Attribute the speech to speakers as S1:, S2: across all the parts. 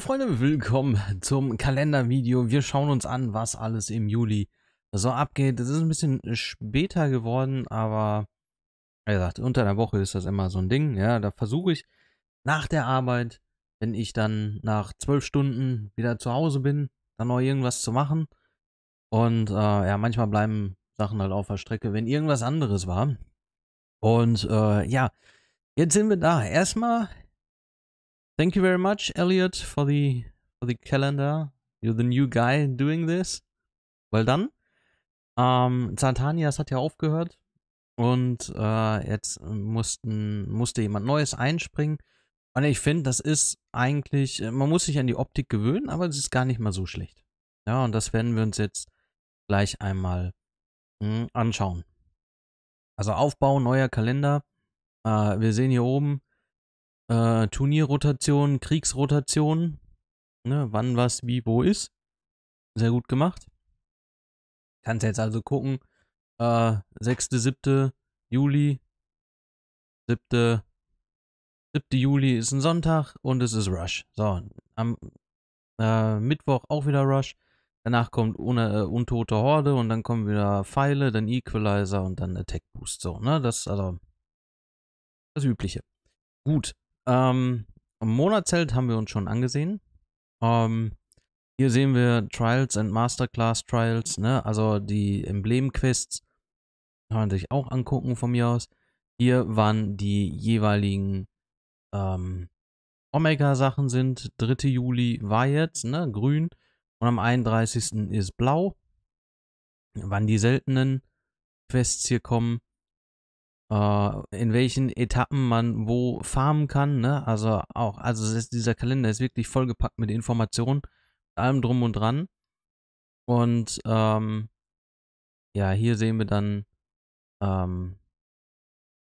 S1: Freunde, willkommen zum Kalendervideo. Wir schauen uns an, was alles im Juli so abgeht. Es ist ein bisschen später geworden, aber wie gesagt, unter der Woche ist das immer so ein Ding. Ja, da versuche ich nach der Arbeit, wenn ich dann nach zwölf Stunden wieder zu Hause bin, dann noch irgendwas zu machen. Und äh, ja, manchmal bleiben Sachen halt auf der Strecke, wenn irgendwas anderes war. Und äh, ja, jetzt sind wir da. Erstmal Thank you very much, Elliot, for the for the calendar. You're the new guy doing this. Well done. Ähm, Zatanias hat ja aufgehört und äh, jetzt mussten, musste jemand Neues einspringen. Und ich finde, das ist eigentlich, man muss sich an die Optik gewöhnen, aber es ist gar nicht mal so schlecht. Ja, und das werden wir uns jetzt gleich einmal mh, hm, anschauen. Also Aufbau neuer Kalender. Äh, wir sehen hier oben, äh, Turnierrotation, Kriegsrotation, ne, wann was wie wo ist. Sehr gut gemacht. Kannst jetzt also gucken, äh, 6., 7. Juli, 7. 7. Juli ist ein Sonntag und es ist Rush. So, am äh, Mittwoch auch wieder Rush. Danach kommt ohne, äh, Untote Horde und dann kommen wieder Pfeile, dann Equalizer und dann Attack Boost. So, ne? Das ist also das Übliche. Gut. Ähm, Monatsheld haben wir uns schon angesehen. Ähm, hier sehen wir Trials and Masterclass Trials, ne? Also die Emblem-Quests. Kann man sich auch angucken von mir aus. Hier waren die jeweiligen ähm, Omega-Sachen sind. 3. Juli war jetzt, ne? Grün. Und am 31. ist blau. Wann die seltenen Quests hier kommen. Äh, in welchen Etappen man wo farmen kann. Ne? Also auch, also ist, dieser Kalender ist wirklich vollgepackt mit Informationen, allem drum und dran. Und ähm, ja, hier sehen wir dann, ähm,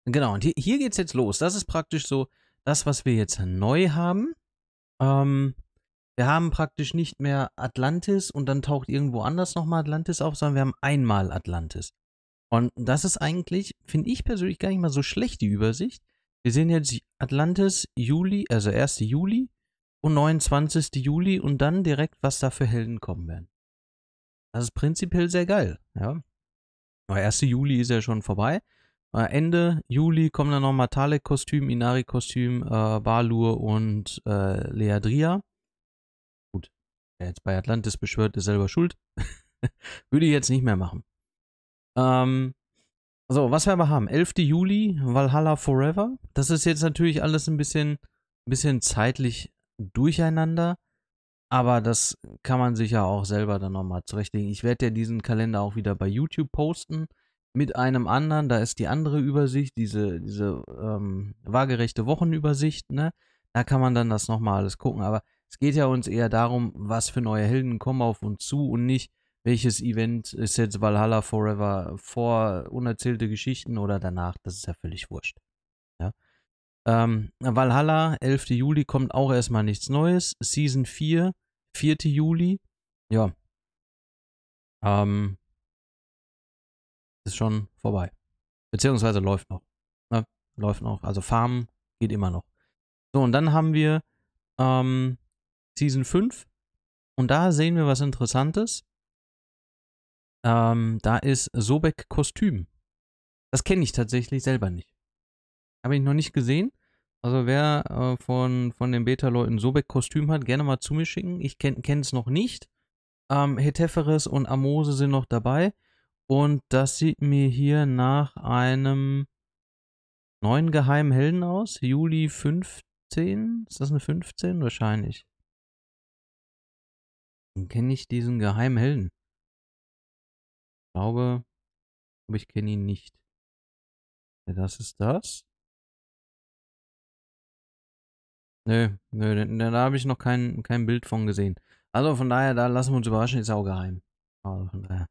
S1: genau, und hier, hier es jetzt los. Das ist praktisch so das, was wir jetzt neu haben. Ähm, wir haben praktisch nicht mehr Atlantis und dann taucht irgendwo anders nochmal Atlantis auf, sondern wir haben einmal Atlantis. Und das ist eigentlich, finde ich persönlich gar nicht mal so schlecht, die Übersicht. Wir sehen jetzt Atlantis Juli, also 1. Juli und 29. Juli und dann direkt, was da für Helden kommen werden. Das ist prinzipiell sehr geil, ja. Aber 1. Juli ist ja schon vorbei. Äh, Ende Juli kommen dann nochmal Talek-Kostüm, Inari-Kostüm, äh, Balur und äh, Leadria. Gut, wer jetzt bei Atlantis beschwört, ist selber schuld. Würde ich jetzt nicht mehr machen. Ähm, so, was wir aber haben, 11. Juli, Valhalla Forever. Das ist jetzt natürlich alles ein bisschen, bisschen zeitlich durcheinander, aber das kann man sich ja auch selber dann nochmal zurechtlegen. Ich werde ja diesen Kalender auch wieder bei YouTube posten mit einem anderen. Da ist die andere Übersicht, diese, diese ähm, waagerechte Wochenübersicht, ne? Da kann man dann das nochmal alles gucken. Aber es geht ja uns eher darum, was für neue Helden kommen auf uns zu und nicht, welches Event ist jetzt Valhalla Forever vor unerzählte Geschichten oder danach, das ist ja völlig wurscht. Ja. Ähm, Valhalla, 11. Juli, kommt auch erstmal nichts Neues. Season 4, 4. Juli, ja. Ähm, ist schon vorbei. Beziehungsweise läuft noch. Ne? Läuft noch. Also Farmen geht immer noch. So, und dann haben wir ähm, Season 5. Und da sehen wir was Interessantes. Ähm, da ist Sobek Kostüm. Das kenne ich tatsächlich selber nicht. Habe ich noch nicht gesehen. Also wer äh, von, von den Beta-Leuten Sobek-Kostüm hat, gerne mal zu mir schicken. Ich kenne es noch nicht. Ähm, Heteferes und Amose sind noch dabei. Und das sieht mir hier nach einem neuen geheimen Helden aus. Juli 15? Ist das eine 15? Wahrscheinlich. Dann kenne
S2: ich diesen geheimen Helden glaube, aber ich kenne ihn nicht. Ja, das ist das.
S1: Nö, nö, da, da habe ich noch kein, kein Bild von gesehen. Also von daher, da lassen wir uns überraschen, ist auch geheim. Also von daher,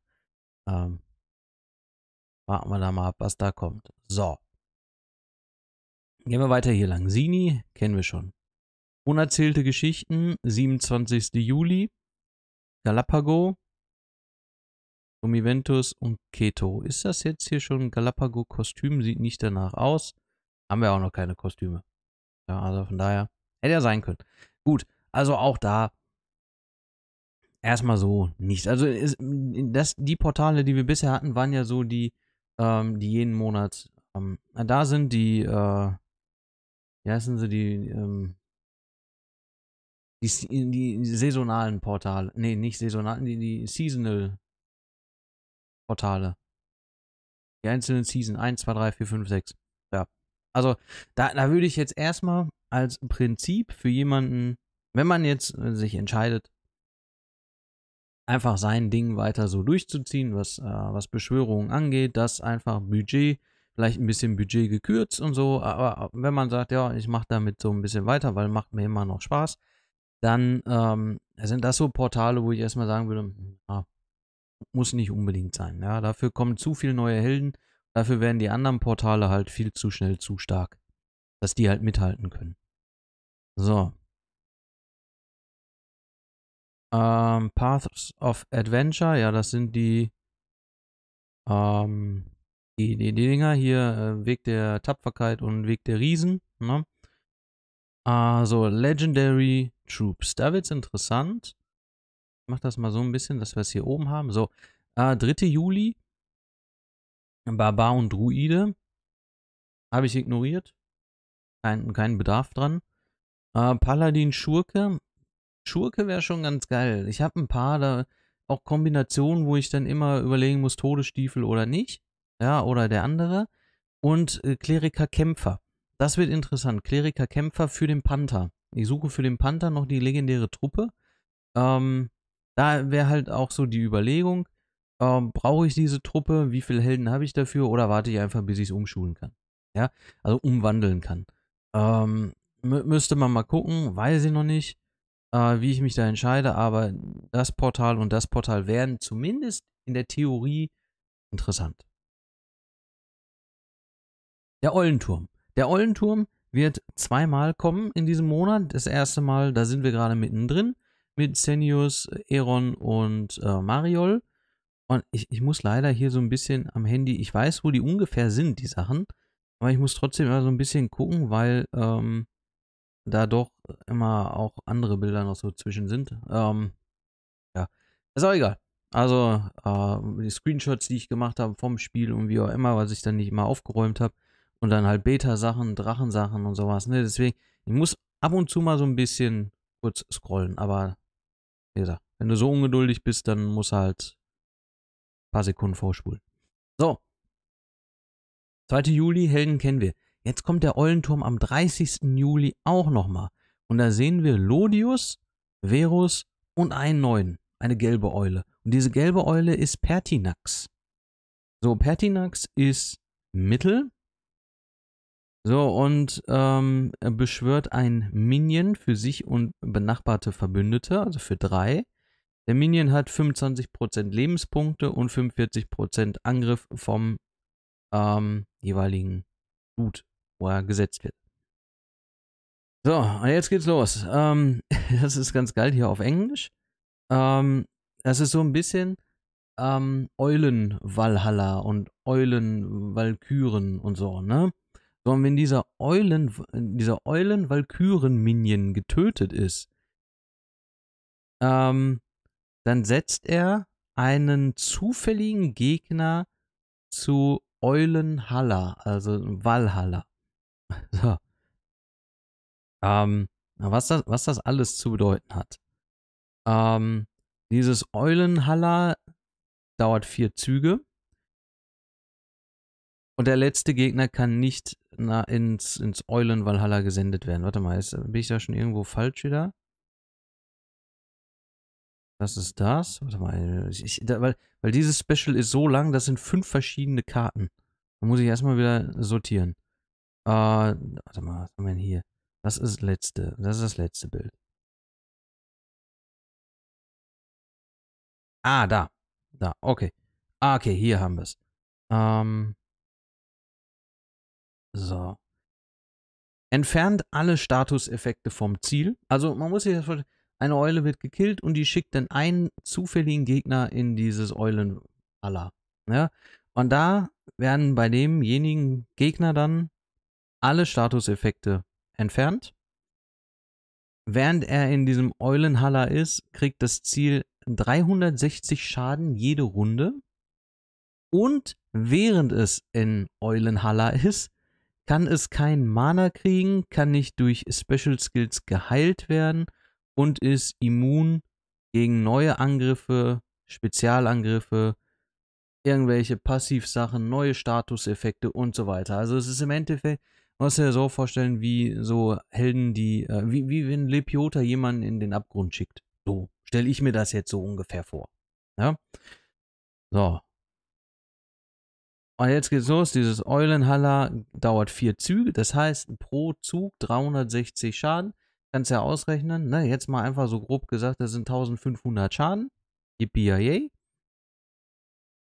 S1: ähm, warten wir da mal ab, was da kommt. So. Gehen wir weiter hier lang. Sini kennen wir schon. Unerzählte Geschichten, 27. Juli. Galapago, Juventus und Keto. Ist das jetzt hier schon ein Galapago-Kostüm? Sieht nicht danach aus. Haben wir auch noch keine Kostüme. Ja, also von daher hätte ja sein können. Gut, also auch da erstmal so nichts. Also ist, das, die Portale, die wir bisher hatten, waren ja so die, ähm, die jeden Monat ähm, da sind, die, äh, wie heißen sie, die, ähm, die, die, die saisonalen Portale, nee, nicht saisonalen, die, die seasonal Portale. Die einzelnen Season 1, 2, 3, 4, 5, 6. Ja. Also, da, da würde ich jetzt erstmal als Prinzip für jemanden, wenn man jetzt äh, sich entscheidet, einfach sein Ding weiter so durchzuziehen, was, äh, was Beschwörungen angeht, das einfach Budget, vielleicht ein bisschen Budget gekürzt und so, aber wenn man sagt, ja, ich mache damit so ein bisschen weiter, weil macht mir immer noch Spaß, dann ähm, sind das so Portale, wo ich erstmal sagen würde, hm, muss nicht unbedingt sein. Ja, dafür kommen zu viele neue Helden. Dafür werden die anderen Portale halt viel zu schnell zu stark, dass die halt mithalten können. So. Ähm, Paths of Adventure, ja, das sind die, ähm, die, die, die Dinger hier, äh, Weg der Tapferkeit und Weg der Riesen. Ne? Also Legendary Troops, da wird es interessant mache das mal so ein bisschen, dass wir es hier oben haben. So, äh, 3. Juli. Barbar und Druide. Habe ich ignoriert. Kein, keinen Bedarf dran. Äh, Paladin Schurke. Schurke wäre schon ganz geil. Ich habe ein paar da auch Kombinationen, wo ich dann immer überlegen muss, Todesstiefel oder nicht. Ja, oder der andere. Und äh, Kleriker Kämpfer. Das wird interessant. Kleriker Kämpfer für den Panther. Ich suche für den Panther noch die legendäre Truppe. Ähm, da wäre halt auch so die Überlegung, ähm, brauche ich diese Truppe, wie viele Helden habe ich dafür oder warte ich einfach, bis ich es umschulen kann. Ja, also umwandeln kann. Ähm, mü müsste man mal gucken, weiß ich noch nicht, äh, wie ich mich da entscheide, aber das Portal und das Portal wären zumindest in der Theorie interessant. Der Ollenturm. Der Ollenturm wird zweimal kommen in diesem Monat. Das erste Mal, da sind wir gerade mittendrin mit Senius, Eron und äh, Mariol. Und ich, ich muss leider hier so ein bisschen am Handy, ich weiß, wo die ungefähr sind, die Sachen, aber ich muss trotzdem immer so ein bisschen gucken, weil ähm, da doch immer auch andere Bilder noch so zwischen sind. Ähm, ja, ist auch egal. Also äh, die Screenshots, die ich gemacht habe vom Spiel und wie auch immer, was ich dann nicht immer aufgeräumt habe. Und dann halt Beta-Sachen, Drachensachen und sowas. Ne? Deswegen, ich muss ab und zu mal so ein bisschen kurz scrollen, aber wie gesagt, wenn du so ungeduldig bist, dann muss halt ein paar Sekunden vorspulen. So. 2. Juli, Helden kennen wir. Jetzt kommt der Eulenturm am 30. Juli auch nochmal. Und da sehen wir Lodius, Verus und einen neuen, eine gelbe Eule. Und diese gelbe Eule ist Pertinax. So, Pertinax ist Mittel so, und ähm, beschwört ein Minion für sich und benachbarte Verbündete, also für drei. Der Minion hat 25% Lebenspunkte und 45% Angriff vom ähm, jeweiligen Gut, wo er gesetzt wird. So, und jetzt geht's los. Ähm, das ist ganz geil hier auf Englisch. Ähm, das ist so ein bisschen ähm, Eulen-Valhalla und Eulen-Valkyren und so, ne? sondern wenn dieser Eulen, dieser Eulen-Valkyren-Minion getötet ist, ähm, dann setzt er einen zufälligen Gegner zu Eulenhalla, also Valhalla. So. Ähm, was, das, was das alles zu bedeuten hat. Ähm, dieses Eulenhalla dauert vier Züge. Und der letzte Gegner kann nicht na, ins, ins Eulen-Valhalla gesendet werden. Warte mal, ist, bin ich da schon irgendwo falsch wieder? Das ist das. Warte mal, ich, da, weil, weil dieses Special ist so lang, das sind fünf verschiedene Karten. Da muss ich erstmal wieder sortieren. Äh, warte mal, was haben wir denn hier? Das ist
S2: das letzte. Das ist das letzte Bild. Ah, da. Da, okay. Ah, okay, hier haben wir es. Ähm,
S1: so. Entfernt alle Statuseffekte vom Ziel. Also man muss sich das vorstellen, eine Eule wird gekillt und die schickt dann einen zufälligen Gegner in dieses eulen Ja? Und da werden bei demjenigen Gegner dann alle Statuseffekte entfernt. Während er in diesem Eulenhaller ist, kriegt das Ziel 360 Schaden jede Runde. Und während es in Eulenhaller ist, kann es keinen Mana kriegen, kann nicht durch Special Skills geheilt werden und ist immun gegen neue Angriffe, Spezialangriffe, irgendwelche Passivsachen, neue Statuseffekte und so weiter. Also es ist im Endeffekt, muss ja so vorstellen, wie so Helden, die, äh, wie, wie wenn Lepiota jemanden in den Abgrund schickt. So stelle ich mir das jetzt so ungefähr vor. Ja? So, und jetzt geht's los, dieses Eulenhaller dauert vier Züge, das heißt pro Zug 360 Schaden. Kannst ja ausrechnen, ne? jetzt mal einfach so grob gesagt, das sind 1500 Schaden. Yippie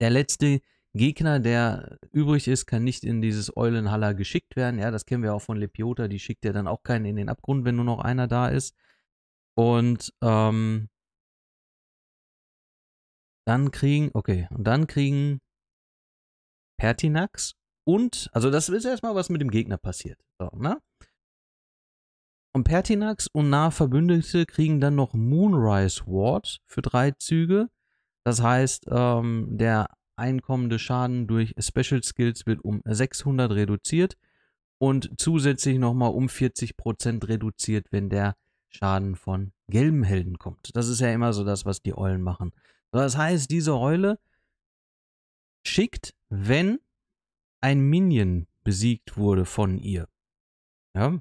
S1: Der letzte Gegner, der übrig ist, kann nicht in dieses Eulenhaller geschickt werden. Ja, das kennen wir auch von Lepiota, die schickt ja dann auch keinen in den Abgrund, wenn nur noch einer da ist. Und ähm, dann kriegen, okay, und dann kriegen Pertinax und, also das ist erstmal, was mit dem Gegner passiert. So, ne? Und Pertinax und nahe Verbündete kriegen dann noch Moonrise Ward für drei Züge. Das heißt, ähm, der einkommende Schaden durch Special Skills wird um 600 reduziert und zusätzlich nochmal um 40% reduziert, wenn der Schaden von gelben Helden kommt. Das ist ja immer so das, was die Eulen machen. Das heißt, diese Eule schickt wenn ein Minion besiegt wurde von ihr, ja,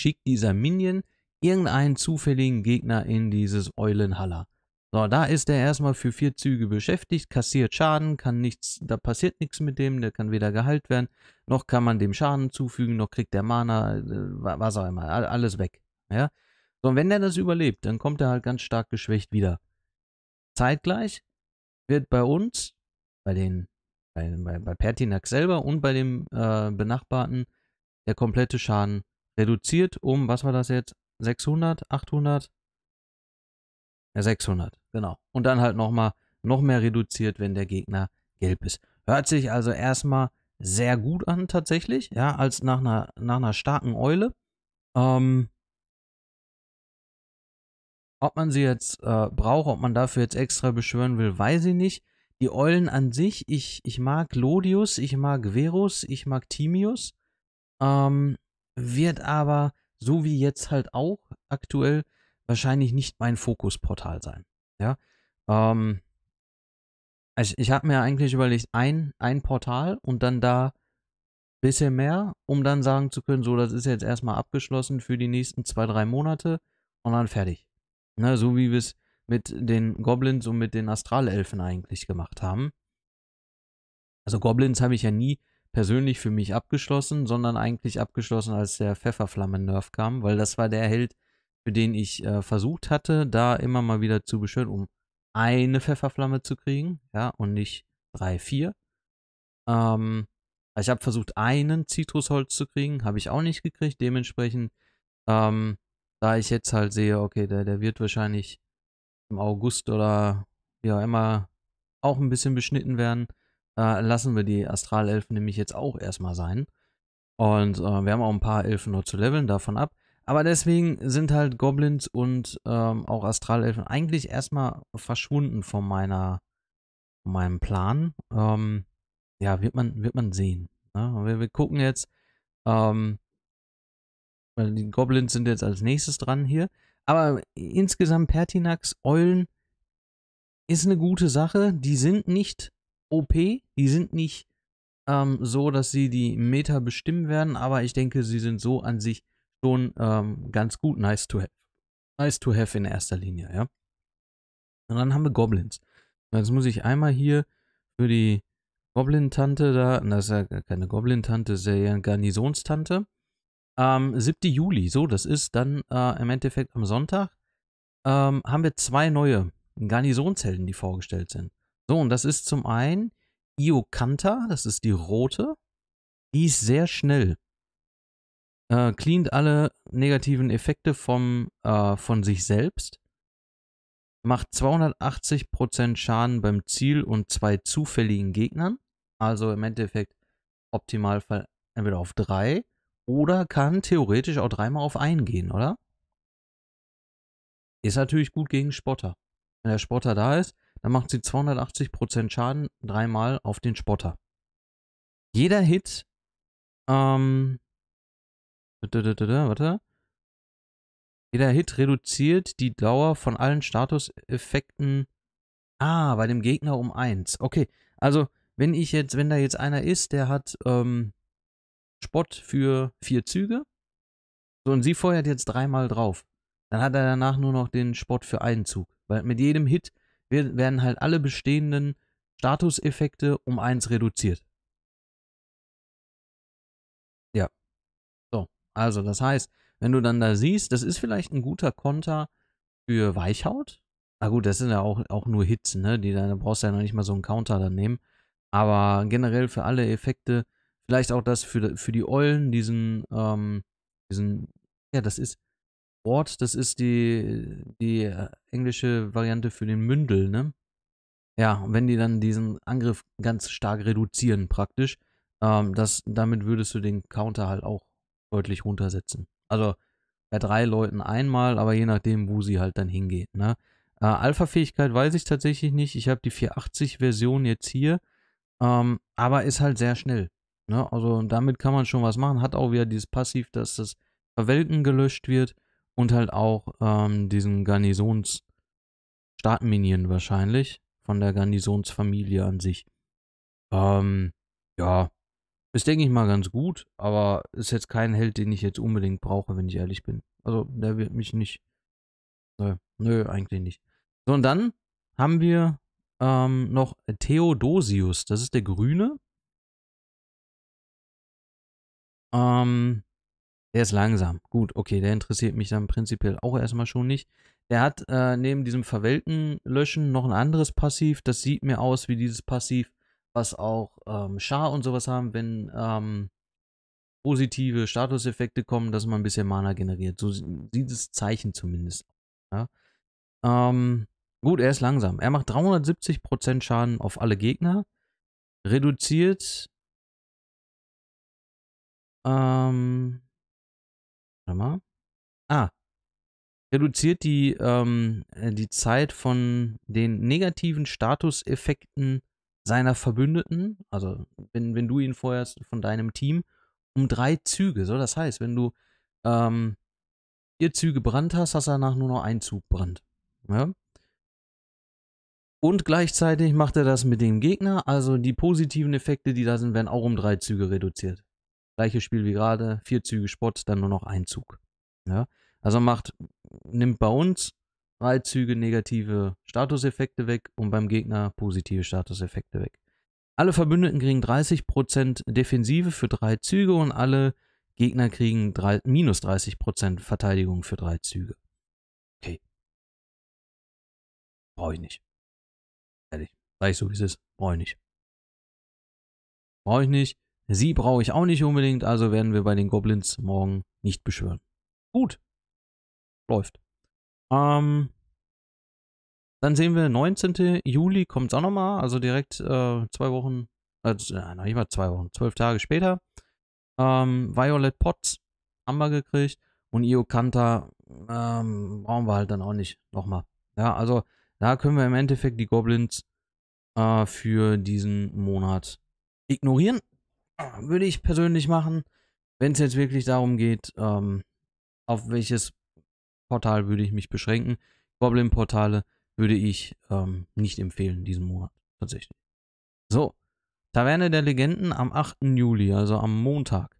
S1: schickt dieser Minion irgendeinen zufälligen Gegner in dieses Eulenhaller. So, da ist er erstmal für vier Züge beschäftigt, kassiert Schaden, kann nichts, da passiert nichts mit dem, der kann weder geheilt werden, noch kann man dem Schaden zufügen, noch kriegt der Mana, äh, was auch immer, alles weg. Ja? So, und wenn der das überlebt, dann kommt er halt ganz stark geschwächt wieder. Zeitgleich wird bei uns bei den bei, bei, bei Pertinax selber und bei dem äh, benachbarten der komplette Schaden reduziert um, was war das jetzt? 600, 800? Ja, 600, genau. Und dann halt nochmal noch mehr reduziert, wenn der Gegner gelb ist. Hört sich also erstmal sehr gut an tatsächlich, ja, als nach einer, nach einer starken Eule. Ähm, ob man sie jetzt äh, braucht, ob man dafür jetzt extra beschwören will, weiß ich nicht die Eulen an sich, ich, ich mag Lodius, ich mag Verus, ich mag Timius, ähm, wird aber, so wie jetzt halt auch aktuell, wahrscheinlich nicht mein Fokusportal sein. Ja, ähm, also ich, ich habe mir eigentlich überlegt, ein, ein Portal und dann da ein bisschen mehr, um dann sagen zu können, so, das ist jetzt erstmal abgeschlossen für die nächsten zwei, drei Monate und dann fertig. Ne, so wie wir es mit den Goblins und mit den Astralelfen eigentlich gemacht haben. Also Goblins habe ich ja nie persönlich für mich abgeschlossen, sondern eigentlich abgeschlossen, als der Pfefferflammen-Nerf kam, weil das war der Held, für den ich äh, versucht hatte, da immer mal wieder zu beschwören, um eine Pfefferflamme zu kriegen, ja, und nicht drei, vier. Ähm, also ich habe versucht, einen Zitrusholz zu kriegen, habe ich auch nicht gekriegt. Dementsprechend, ähm, da ich jetzt halt sehe, okay, der, der wird wahrscheinlich im August oder wie auch immer auch ein bisschen beschnitten werden, äh, lassen wir die Astralelfen nämlich jetzt auch erstmal sein. Und äh, wir haben auch ein paar Elfen noch zu leveln, davon ab. Aber deswegen sind halt Goblins und ähm, auch Astralelfen eigentlich erstmal verschwunden von meiner, von meinem Plan. Ähm, ja, wird man, wird man sehen. Ne? Wir, wir, gucken jetzt, ähm, die Goblins sind jetzt als nächstes dran hier. Aber insgesamt Pertinax, Eulen ist eine gute Sache. Die sind nicht OP, die sind nicht ähm, so, dass sie die Meta bestimmen werden, aber ich denke, sie sind so an sich schon ähm, ganz gut. Nice to have. Nice to have in erster Linie, ja. Und dann haben wir Goblins. Jetzt muss ich einmal hier für die Goblin-Tante da, das ist ja keine Goblin-Tante, das ist ja eine Garnisonstante. Ähm, 7. Juli, so, das ist dann äh, im Endeffekt am Sonntag, ähm, haben wir zwei neue Garnisonzelten, die vorgestellt sind. So, und das ist zum einen Iokanta, das ist die rote, die ist sehr schnell. Äh, cleant alle negativen Effekte vom, äh, von sich selbst, macht 280% Schaden beim Ziel und zwei zufälligen Gegnern, also im Endeffekt Optimalfall entweder auf 3 oder kann theoretisch auch dreimal auf einen gehen, oder? Ist natürlich gut gegen Spotter. Wenn der Spotter da ist, dann macht sie 280% Schaden dreimal auf den Spotter. Jeder Hit, ähm, warte, jeder Hit reduziert die Dauer von allen Statuseffekten, ah, bei dem Gegner um 1. Okay, also wenn ich jetzt, wenn da jetzt einer ist, der hat, ähm, Spott für vier Züge. So, und sie feuert jetzt dreimal drauf. Dann hat er danach nur noch den Spott für einen Zug. Weil mit jedem Hit werden halt alle bestehenden Statuseffekte um eins reduziert. Ja. So, also das heißt, wenn du dann da siehst, das ist vielleicht ein guter Konter für Weichhaut. Na gut, das sind ja auch, auch nur Hits, ne? Die da, da brauchst du ja noch nicht mal so einen Counter dann nehmen. Aber generell für alle Effekte Vielleicht auch das für, für die Eulen, diesen, ähm, diesen, ja, das ist Ort, das ist die, die äh, englische Variante für den Mündel, ne? Ja, und wenn die dann diesen Angriff ganz stark reduzieren, praktisch, ähm, das, damit würdest du den Counter halt auch deutlich runtersetzen. Also bei drei Leuten einmal, aber je nachdem, wo sie halt dann hingeht. Ne? Äh, Alpha-Fähigkeit weiß ich tatsächlich nicht. Ich habe die 480-Version jetzt hier, ähm, aber ist halt sehr schnell. Ne? Also damit kann man schon was machen. Hat auch wieder dieses Passiv, dass das Verwelken gelöscht wird und halt auch ähm, diesen Garnisons Startminion wahrscheinlich von der Garnisonsfamilie an sich. Ähm, ja, ist denke ich mal ganz gut, aber ist jetzt kein Held, den ich jetzt unbedingt brauche, wenn ich ehrlich bin. Also der wird mich nicht. Nö, ne, nö eigentlich nicht. So, und dann haben wir ähm, noch Theodosius. Das ist der Grüne. Ähm, der ist langsam. Gut, okay, der interessiert mich dann prinzipiell auch erstmal schon nicht. Er hat äh, neben diesem verwelken Löschen noch ein anderes Passiv. Das sieht mir aus wie dieses Passiv, was auch ähm, Schar und sowas haben, wenn ähm, positive Statuseffekte kommen, dass man ein bisschen Mana generiert. So sieht das Zeichen zumindest. Ja? Ähm, gut, er ist langsam. Er macht 370% Schaden auf alle Gegner, reduziert ähm, warte mal. Ah. Reduziert die, ähm, äh, die Zeit von den negativen Statuseffekten seiner Verbündeten, also wenn, wenn du ihn feuerst von deinem Team, um drei Züge. So, das heißt, wenn du ähm, vier Züge Brand hast, hast du danach nur noch einen Zug Brand. Ja? Und gleichzeitig macht er das mit dem Gegner, also die positiven Effekte, die da sind, werden auch um drei Züge reduziert. Gleiches Spiel wie gerade, vier Züge Spott, dann nur noch ein Zug. Ja? Also macht, nimmt bei uns drei Züge negative Statuseffekte weg und beim Gegner positive Statuseffekte weg. Alle Verbündeten kriegen 30% Defensive für drei Züge und alle Gegner kriegen drei, minus 30% Verteidigung für drei Züge. Okay.
S2: Brauche ich nicht. Ehrlich.
S1: Sag ich so, wie es ist. Brauche ich nicht. Brauche ich nicht. Sie brauche ich auch nicht unbedingt, also werden wir bei den Goblins morgen nicht beschwören. Gut. Läuft. Ähm, dann sehen wir, 19. Juli kommt es auch nochmal, also direkt äh, zwei Wochen, also äh, noch nicht mal zwei Wochen, zwölf Tage später. Ähm, Violet Potts haben wir gekriegt und Iokanta ähm, brauchen wir halt dann auch nicht nochmal. Ja, also da können wir im Endeffekt die Goblins äh, für diesen Monat ignorieren würde ich persönlich machen, wenn es jetzt wirklich darum geht, ähm, auf welches Portal würde ich mich beschränken. Goblin-Portale würde ich ähm, nicht empfehlen diesen Monat, tatsächlich. So, Taverne der Legenden am 8. Juli, also am Montag.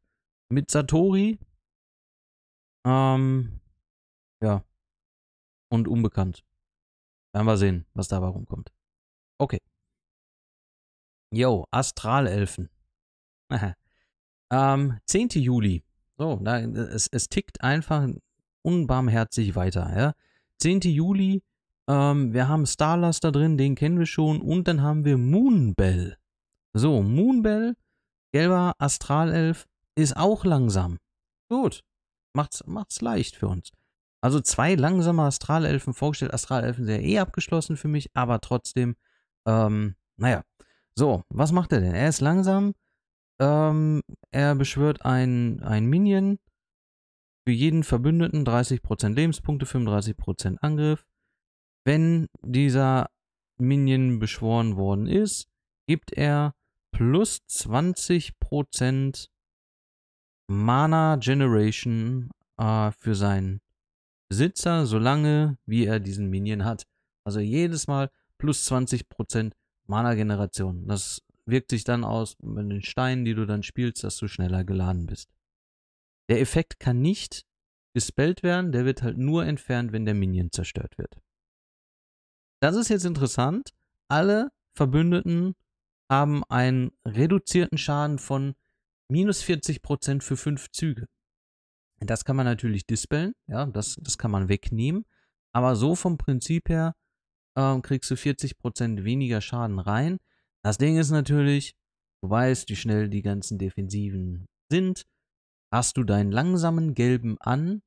S1: Mit Satori. Ähm, ja. Und unbekannt. Werden wir sehen, was dabei rumkommt. Okay. Yo, Astralelfen ähm, 10. Juli. So, da, es, es tickt einfach unbarmherzig weiter. Ja? 10. Juli, ähm, wir haben Starluster drin, den kennen wir schon. Und dann haben wir Moonbell. So, Moonbell, gelber Astralelf, ist auch langsam. Gut, macht's, macht's leicht für uns. Also zwei langsame Astralelfen vorgestellt. Astralelfen sind ja eh abgeschlossen für mich, aber trotzdem, ähm, naja. So, was macht er denn? Er ist langsam, ähm, er beschwört einen, einen Minion. Für jeden Verbündeten 30% Lebenspunkte, 35% Angriff. Wenn dieser Minion beschworen worden ist, gibt er plus 20% Mana Generation äh, für seinen Besitzer, solange wie er diesen Minion hat. Also jedes Mal plus 20% Mana Generation. Das wirkt sich dann aus mit den Steinen, die du dann spielst, dass du schneller geladen bist. Der Effekt kann nicht gespellt werden, der wird halt nur entfernt, wenn der Minion zerstört wird. Das ist jetzt interessant. Alle Verbündeten haben einen reduzierten Schaden von minus 40% für 5 Züge. Das kann man natürlich dispellen, ja, das, das kann man wegnehmen. Aber so vom Prinzip her äh, kriegst du 40% weniger Schaden rein. Das Ding ist natürlich, du weißt, wie schnell die ganzen Defensiven sind, hast du deinen langsamen gelben an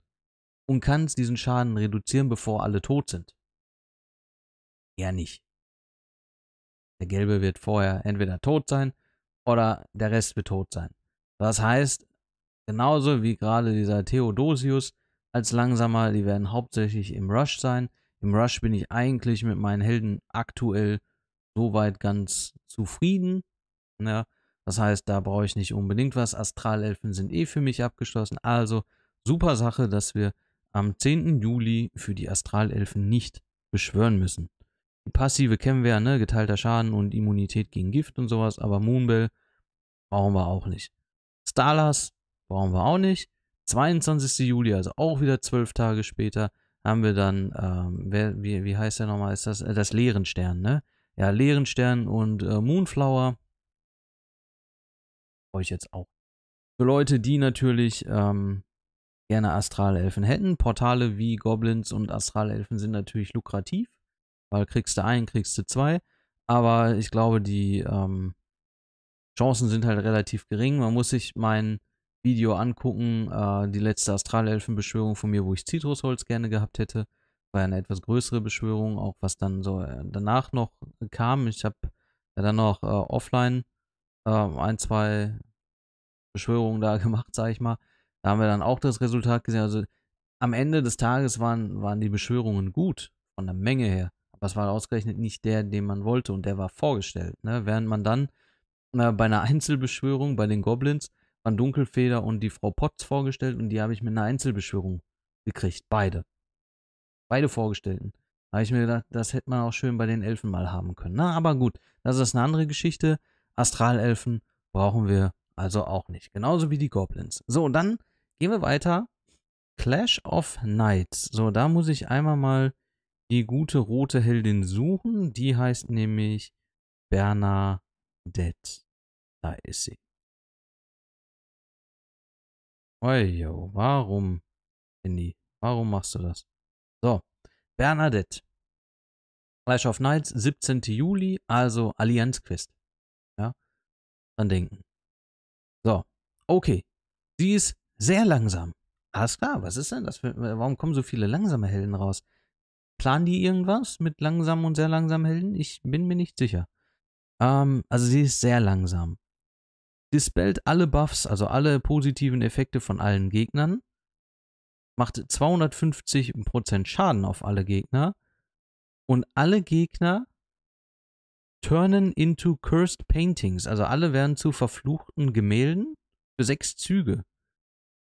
S1: und kannst diesen Schaden reduzieren, bevor alle tot sind. Ja nicht. Der gelbe wird vorher entweder tot sein oder der Rest wird tot sein. Das heißt, genauso wie gerade dieser Theodosius als langsamer, die werden hauptsächlich im Rush sein. Im Rush bin ich eigentlich mit meinen Helden aktuell soweit ganz zufrieden. Ja, ne? das heißt, da brauche ich nicht unbedingt was. Astralelfen sind eh für mich abgeschlossen. Also super Sache, dass wir am 10. Juli für die Astralelfen nicht beschwören müssen. Die passive kennen wir ja, ne? geteilter Schaden und Immunität gegen Gift und sowas, aber Moonbell brauchen wir auch nicht. Starlas brauchen wir auch nicht. 22. Juli, also auch wieder zwölf Tage später, haben wir dann, ähm, wer, wie, wie heißt der nochmal, ist das, äh, das Stern, ne? ja, leeren Stern und äh, Moonflower. ich jetzt auch. Für Leute, die natürlich ähm, gerne Astralelfen hätten. Portale wie Goblins und Astralelfen sind natürlich lukrativ, weil kriegst du einen, kriegst du zwei. Aber ich glaube, die ähm, Chancen sind halt relativ gering. Man muss sich mein Video angucken, äh, die letzte Astralelfenbeschwörung von mir, wo ich Zitrusholz gerne gehabt hätte war eine etwas größere Beschwörung, auch was dann so äh, danach noch kam. Ich habe ja dann noch äh, offline äh, ein, zwei Beschwörungen da gemacht, sage ich mal. Da haben wir dann auch das Resultat gesehen. Also am Ende des Tages waren, waren die Beschwörungen gut, von der Menge her. Aber es war ausgerechnet nicht der, den man wollte und der war vorgestellt. Ne? Während man dann äh, bei einer Einzelbeschwörung, bei den Goblins, waren Dunkelfeder und die Frau Potts vorgestellt und die habe ich mit einer Einzelbeschwörung gekriegt, beide. Beide Vorgestellten. Da Habe ich mir gedacht, das hätte man auch schön bei den Elfen mal haben können. Na, ne? aber gut, das ist eine andere Geschichte. Astralelfen brauchen wir also auch nicht. Genauso wie die Goblins. So, und dann gehen wir weiter. Clash of Knights. So, da muss ich einmal mal die gute rote Heldin suchen. Die heißt nämlich Bernadette. Da ist sie.
S2: Oio, warum, Handy?
S1: Warum machst du das? So, Bernadette. Clash of Knights, 17. Juli, also Allianzquest. Ja, dann denken. So, okay. Sie ist sehr langsam. Alles klar, was ist denn das? Für, warum kommen so viele langsame Helden raus? Planen die irgendwas mit langsamen und sehr langsamen Helden? Ich bin mir nicht sicher. Ähm, also sie ist sehr langsam. Dispelt alle Buffs, also alle positiven Effekte von allen Gegnern macht 250% Schaden auf alle Gegner. Und alle Gegner turnen into cursed paintings. Also alle werden zu verfluchten Gemälden für sechs Züge.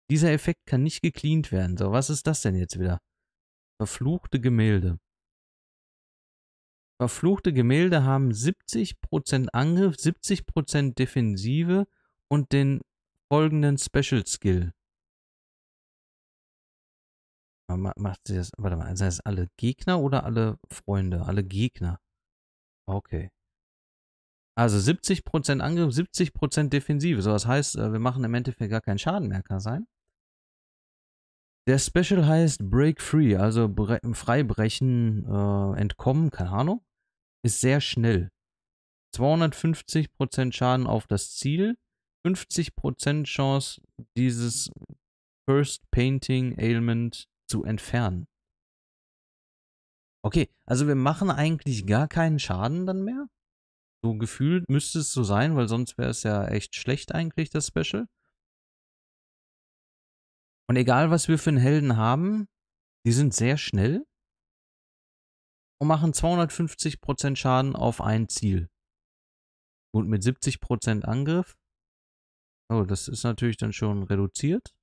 S1: Dieser Effekt kann nicht gecleant werden. So, was ist das denn jetzt wieder? Verfluchte Gemälde. Verfluchte Gemälde haben 70% Angriff, 70% Defensive und den folgenden Special Skill. Macht sie das, warte mal, sind das alle Gegner oder alle Freunde? Alle Gegner. Okay. Also 70% Angriff, 70% Defensive. So, das heißt, äh, wir machen im Endeffekt gar keinen Schaden mehr, kann sein. Der Special heißt Break Free, also bre freibrechen, äh, entkommen, keine Ahnung. Ist sehr schnell. 250% Schaden auf das Ziel, 50% Chance, dieses First Painting Ailment zu entfernen. Okay, also wir machen eigentlich gar keinen Schaden dann mehr. So gefühlt müsste es so sein, weil sonst wäre es ja echt schlecht eigentlich, das Special. Und egal, was wir für einen Helden haben, die sind sehr schnell und machen 250% Schaden auf ein Ziel. Gut, mit 70% Angriff. Oh, das ist natürlich dann schon reduziert.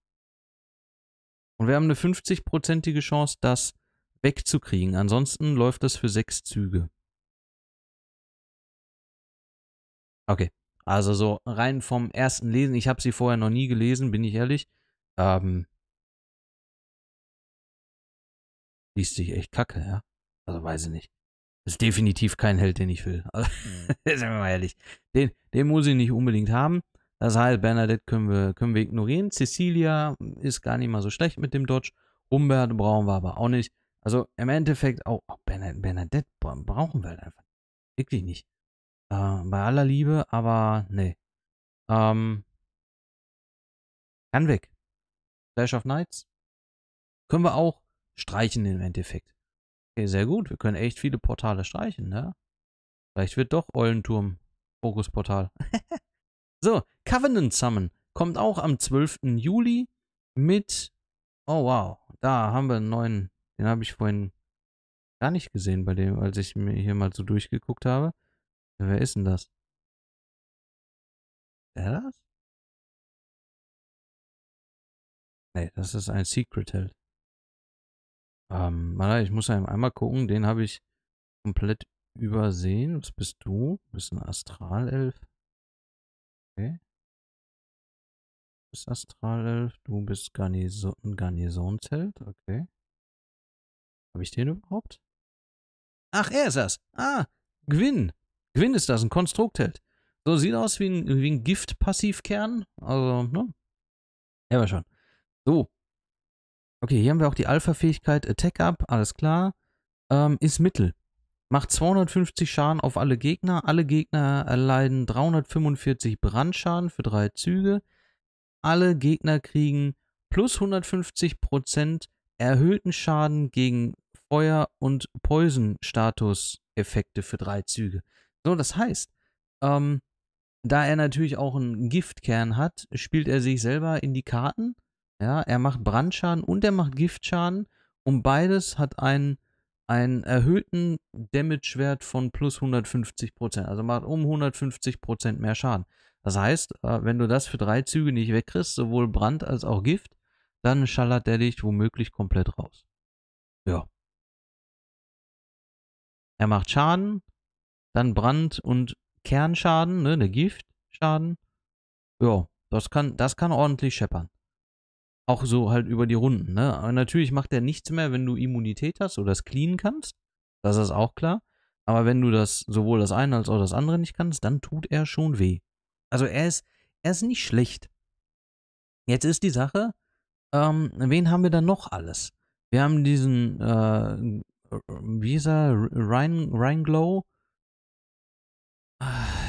S1: Und wir haben eine 50-prozentige Chance, das wegzukriegen. Ansonsten läuft das für sechs Züge. Okay. Also so rein vom ersten Lesen, ich habe sie vorher noch nie gelesen, bin ich ehrlich. Ähm, liest sich echt kacke, ja. Also weiß ich nicht. Ist definitiv kein Held, den ich will. Also, mhm. sind wir mal ehrlich. Den, den muss ich nicht unbedingt haben. Das heißt, Bernadette können wir, können wir ignorieren. Cecilia ist gar nicht mal so schlecht mit dem Dodge. Humbert brauchen wir aber auch nicht. Also im Endeffekt, auch oh, Bernadette brauchen wir halt einfach. Wirklich nicht. Äh, bei aller Liebe, aber nee. Ähm, kann weg. Flash of Knights. Können wir auch streichen im Endeffekt. Okay, sehr gut. Wir können echt viele Portale streichen, ne? Vielleicht wird doch Eulenturm Fokusportal. So, Covenant Summon kommt auch am 12. Juli mit. Oh wow, da haben wir einen neuen. Den habe ich vorhin gar nicht gesehen bei dem, als ich mir hier mal so durchgeguckt habe. Wer ist denn das? Der das?
S2: Nee, das ist ein Secret Held.
S1: Ähm, ich muss einmal gucken, den habe ich komplett übersehen. Was bist du? Du bist ein Astralelf. Okay. Du bist Astralelf, du bist Garnison, Garnisonsheld, okay. Habe ich den überhaupt? Ach, er ist das. Ah, Gwyn. Gwyn ist das, ein Konstruktheld. So, sieht aus wie ein, wie ein Gift-Passivkern. Also, ne? Ja, aber schon. So. Okay, hier haben wir auch die Alpha-Fähigkeit Attack Up, alles klar. Ähm, ist Mittel macht 250 Schaden auf alle Gegner. Alle Gegner erleiden 345 Brandschaden für drei Züge. Alle Gegner kriegen plus 150% erhöhten Schaden gegen Feuer- und Poison-Status-Effekte für drei Züge. So, das heißt, ähm, da er natürlich auch einen Giftkern hat, spielt er sich selber in die Karten. Ja, er macht Brandschaden und er macht Giftschaden und beides hat einen einen erhöhten Damage-Wert von plus 150%. Also macht um 150% mehr Schaden. Das heißt, äh, wenn du das für drei Züge nicht wegkriegst, sowohl Brand als auch Gift, dann schallert der dich womöglich komplett raus. Ja. Er macht Schaden, dann Brand und Kernschaden, ne, der Giftschaden. Ja, das kann, das kann ordentlich scheppern auch so halt über die Runden. Ne? Aber natürlich macht er nichts mehr, wenn du Immunität hast oder es cleanen kannst. Das ist auch klar. Aber wenn du das sowohl das eine als auch das andere nicht kannst, dann tut er schon weh. Also er ist, er ist nicht schlecht. Jetzt ist die Sache, ähm, wen haben wir dann noch alles? Wir haben diesen, äh, wie ist er, Ryan, Ryan Glow?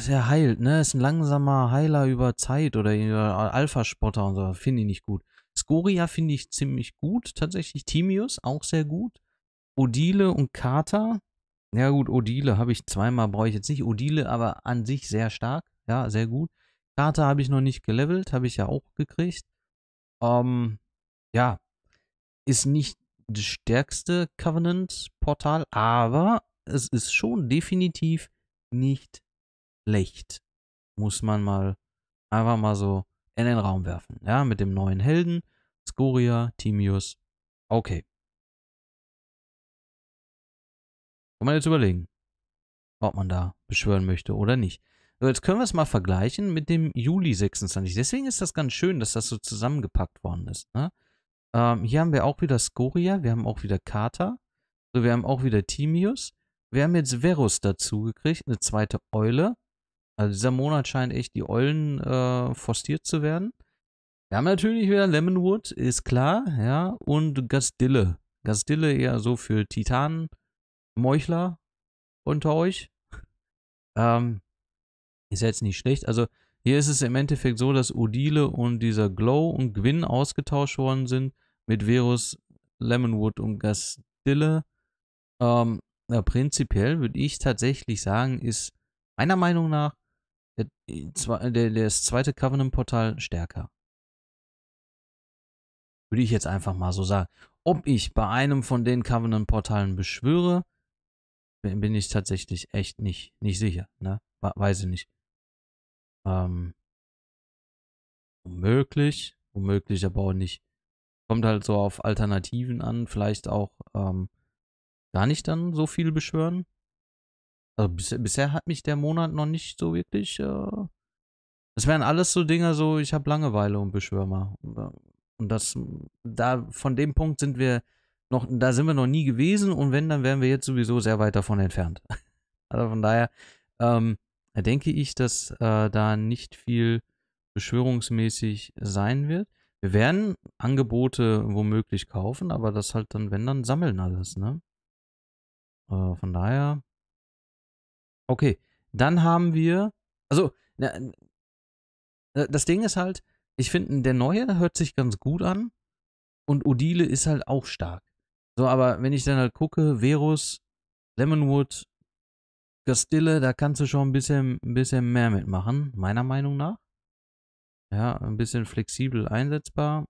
S1: Der ah, heilt, ne? Ist ein langsamer Heiler über Zeit oder Alpha-Spotter und so. Finde ich nicht gut. Skoria finde ich ziemlich gut, tatsächlich. Timius auch sehr gut. Odile und Carter. Ja, gut, Odile habe ich zweimal, brauche ich jetzt nicht. Odile aber an sich sehr stark. Ja, sehr gut. Carter habe ich noch nicht gelevelt, habe ich ja auch gekriegt. Ähm, ja, ist nicht das stärkste Covenant-Portal, aber es ist schon definitiv nicht schlecht. Muss man mal einfach mal so in den Raum werfen. Ja, mit dem neuen Helden, Skoria, Timius. Okay. Kann man jetzt überlegen, ob man da beschwören möchte oder nicht. So, jetzt können wir es mal vergleichen mit dem Juli 26. Deswegen ist das ganz schön, dass das so zusammengepackt worden ist. Ne? Ähm, hier haben wir auch wieder Skoria, wir haben auch wieder Kata, so, wir haben auch wieder Timius. Wir haben jetzt Verus dazu gekriegt, eine zweite Eule. Also dieser Monat scheint echt die Eulen äh, forciert zu werden. Wir haben natürlich wieder Lemonwood, ist klar, ja, und Gastille. Gastille eher so für Titanen, Meuchler unter euch. ähm, ist ja jetzt nicht schlecht. Also hier ist es im Endeffekt so, dass Odile und dieser Glow und Gwyn ausgetauscht worden sind mit Verus, Lemonwood und Gastille. Ähm, prinzipiell würde ich tatsächlich sagen, ist meiner Meinung nach äh, das zweite Covenant-Portal stärker. Würde ich jetzt einfach mal so sagen. Ob ich bei einem von den Covenant-Portalen beschwöre, bin ich tatsächlich echt nicht, nicht sicher. Ne? Weiß ich nicht. Ähm, womöglich, womöglich aber auch nicht. Kommt halt so auf Alternativen an, vielleicht auch ähm, gar nicht dann so viel beschwören. Also bis, bisher hat mich der Monat noch nicht so wirklich. Äh, das wären alles so Dinge, so ich habe Langeweile und Beschwörmer. Äh, und das, da von dem Punkt sind wir noch, da sind wir noch nie gewesen und wenn, dann wären wir jetzt sowieso sehr weit davon entfernt. Also von daher ähm, denke ich, dass äh, da nicht viel beschwörungsmäßig sein wird. Wir werden Angebote womöglich kaufen, aber das halt dann, wenn, dann sammeln alles, ne? Äh, von daher Okay, dann haben wir, also äh, das Ding ist halt, ich finde, der neue hört sich ganz gut an und Odile ist halt auch stark. So, aber wenn ich dann halt gucke, Verus, Lemonwood, Gastille, da kannst du schon ein bisschen, ein bisschen mehr mitmachen, meiner Meinung nach. Ja, ein bisschen flexibel einsetzbar.